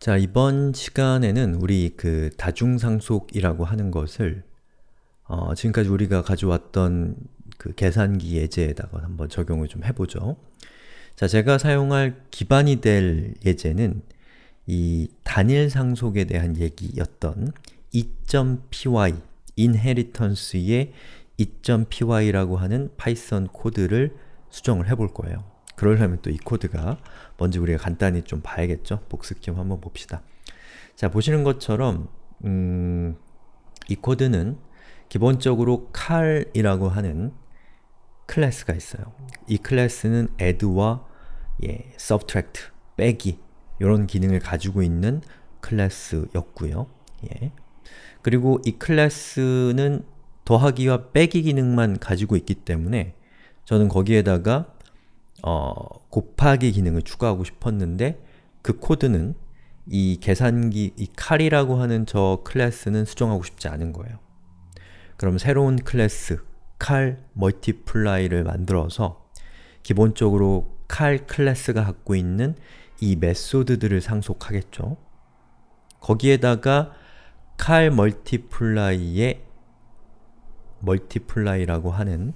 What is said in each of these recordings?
자, 이번 시간에는 우리 그 다중상속이라고 하는 것을 어, 지금까지 우리가 가져왔던 그 계산기 예제에다가 한번 적용을 좀 해보죠. 자, 제가 사용할 기반이 될 예제는 이 단일 상속에 대한 얘기였던 p y inheritance의 2.py라고 하는 파이썬 코드를 수정을 해볼 거예요. 그러려면 또 이 코드가 뭔지 우리가 간단히 좀 봐야겠죠? 복습 겸 한번 봅시다. 자, 보시는 것처럼 음, 이 코드는 기본적으로 칼이라고 하는 클래스가 있어요. 이 클래스는 add와 예, subtract, 빼기 이런 기능을 가지고 있는 클래스였고요. 예. 그리고 이 클래스는 더하기와 빼기 기능만 가지고 있기 때문에 저는 거기에다가 어, 곱하기 기능을 추가하고 싶었는데 그 코드는 이 계산기, 이 칼이라고 하는 저 클래스는 수정하고 싶지 않은 거예요. 그럼 새로운 클래스, 칼 멀티플라이를 만들어서 기본적으로 칼 클래스가 갖고 있는 이 메소드들을 상속하겠죠. 거기에다가 칼 멀티플라이의 멀티플라이라고 하는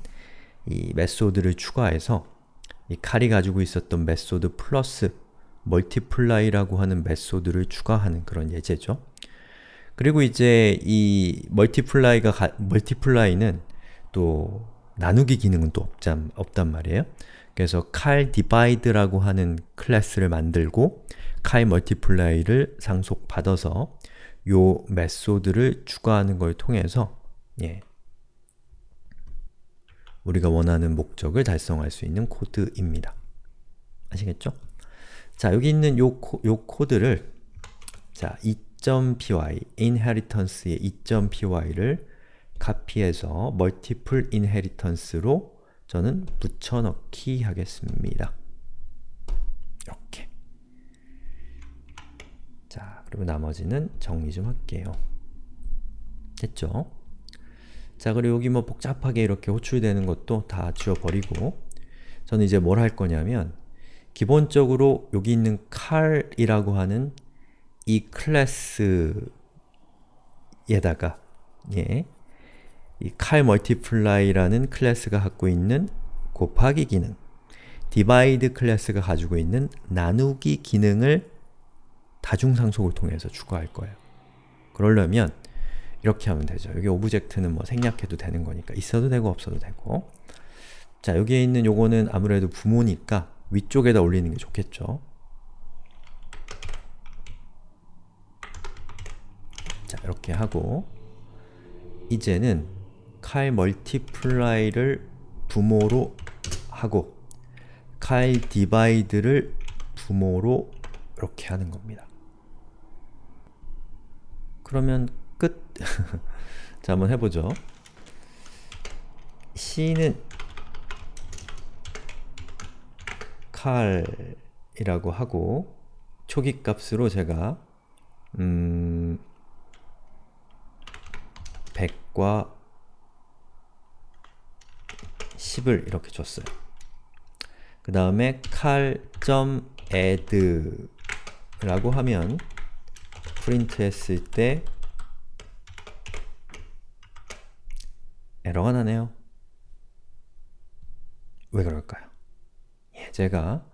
이 메소드를 추가해서 이 칼이 가지고 있었던 메소드 플러스 멀티플라이라고 하는 메소드를 추가하는 그런 예제죠. 그리고 이제 이 멀티플라이가 가, 멀티플라이는 또 나누기 기능은 또 없잔, 없단 말이에요. 그래서 칼 디바이드라고 하는 클래스를 만들고 칼 멀티플라이를 상속받아서 요 메소드를 추가하는 걸 통해서 예, 우리가 원하는 목적을 달성할 수 있는 코드입니다. 아시겠죠? 자, 여기 있는 요, 코, 요 코드를 자, 2.py, inheritance의 2.py를 카피해서 multiple inheritance로 저는 붙여넣기 하겠습니다. 이렇게. 자, 그리고 나머지는 정리 좀 할게요. 됐죠? 자 그리고 여기 뭐 복잡하게 이렇게 호출되는 것도 다 지워버리고 저는 이제 뭘 할 거냐면 기본적으로 여기 있는 칼이라고 하는 이 클래스에다가 예, 이 칼 멀티플라이라는 클래스가 갖고 있는 곱하기 기능 디바이드 클래스가 가지고 있는 나누기 기능을 다중상속을 통해서 추가할 거예요. 그러려면 이렇게 하면 되죠. 여기 오브젝트는 뭐 생략해도 되는 거니까 있어도 되고 없어도 되고 자 여기에 있는 요거는 아무래도 부모니까 위쪽에다 올리는 게 좋겠죠. 자 이렇게 하고 이제는 칼 멀티플라이를 부모로 하고 칼 디바이드를 부모로 이렇게 하는 겁니다. 그러면 끝. 자, 한번 해보죠. c는 칼이라고 하고 초기 값으로 제가 음 100과 10을 이렇게 줬어요. 그 다음에 칼.add라고 하면 프린트 했을 때 에러가 나네요. 왜 그럴까요? 예, 제가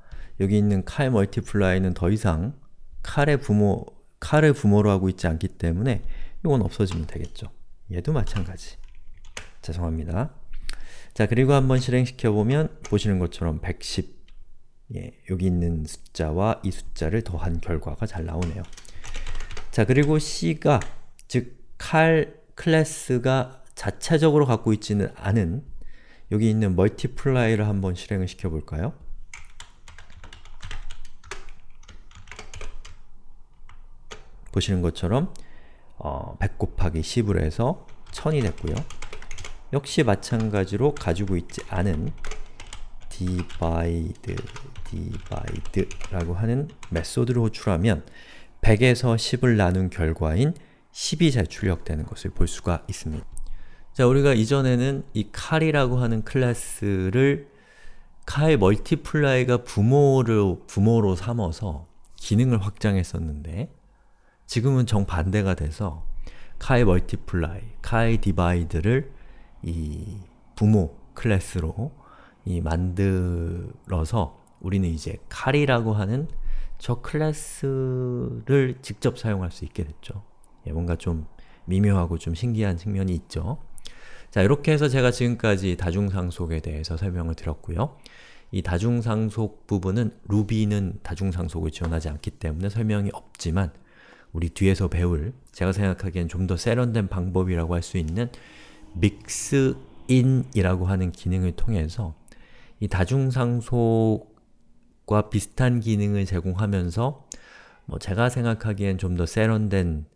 여기 있는 칼 멀티플라이는 더 이상 칼의 부모, 칼을 부모로 하고 있지 않기 때문에 이건 없어지면 되겠죠. 얘도 마찬가지. 죄송합니다. 자, 그리고 한번 실행시켜보면 보시는 것처럼 110 예, 여기 있는 숫자와 이 숫자를 더한 결과가 잘 나오네요. 자, 그리고 c가 즉 칼 클래스가 자체적으로 갖고 있지는 않은 여기 있는 멀티플라이를 한번 실행을 시켜볼까요? 보시는 것처럼 어, 100 곱하기 1 0으 해서 1000이 됐고요. 역시 마찬가지로 가지고 있지 않은 divide, divide라고 하는 메소드를 호출하면 100에서 10을 나눈 결과인 10이 잘 출력되는 것을 볼 수가 있습니다. 자, 우리가 이전에는 이 칼이라고 하는 클래스를 칼 멀티플라이가 부모를, 부모로 삼아서 기능을 확장했었는데 지금은 정반대가 돼서 칼 멀티플라이, 칼 디바이드를 이 부모 클래스로 이 만들어서 우리는 이제 칼이라고 하는 저 클래스를 직접 사용할 수 있게 됐죠. 예, 뭔가 좀 미묘하고 좀 신기한 측면이 있죠. 자, 이렇게 해서 제가 지금까지 다중상속에 대해서 설명을 드렸고요. 이 다중상속 부분은 루비는 다중상속을 지원하지 않기 때문에 설명이 없지만 우리 뒤에서 배울 제가 생각하기엔 좀 더 세련된 방법이라고 할 수 있는 믹스인이라고 하는 기능을 통해서 이 다중상속과 비슷한 기능을 제공하면서 뭐 제가 생각하기엔 좀 더 세련된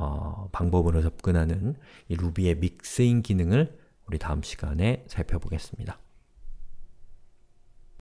어, 방법으로 접근하는 이 루비의 믹스인 기능을 우리 다음 시간에 살펴보겠습니다.